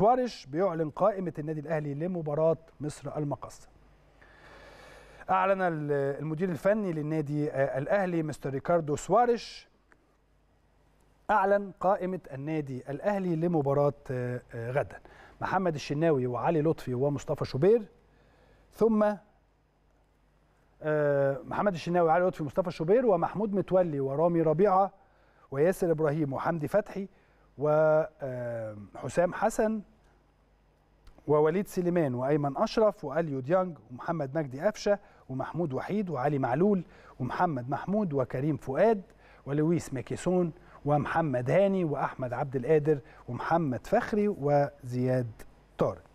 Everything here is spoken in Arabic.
سواريش بيعلن قائمة النادي الأهلي لمباراة مصر المقص أعلن المدير الفني للنادي آه، الأهلي مستر ريكاردو سواريش أعلن قائمة النادي الأهلي لمباراة آه، آه، غدا محمد الشناوي وعلي لطفي ومصطفى شوبير ثم محمد الشناوي وعلي لطفي ومصطفى شوبير ومحمود متولي ورامي ربيعة وياسر إبراهيم وحمدي فتحي وحسام حسن ووليد سليمان وايمن اشرف واليو ديانج ومحمد مجدي قفشه ومحمود وحيد وعلي معلول ومحمد محمود وكريم فؤاد ولويس ماكيسون ومحمد هاني واحمد عبد القادر ومحمد فخري وزياد طارق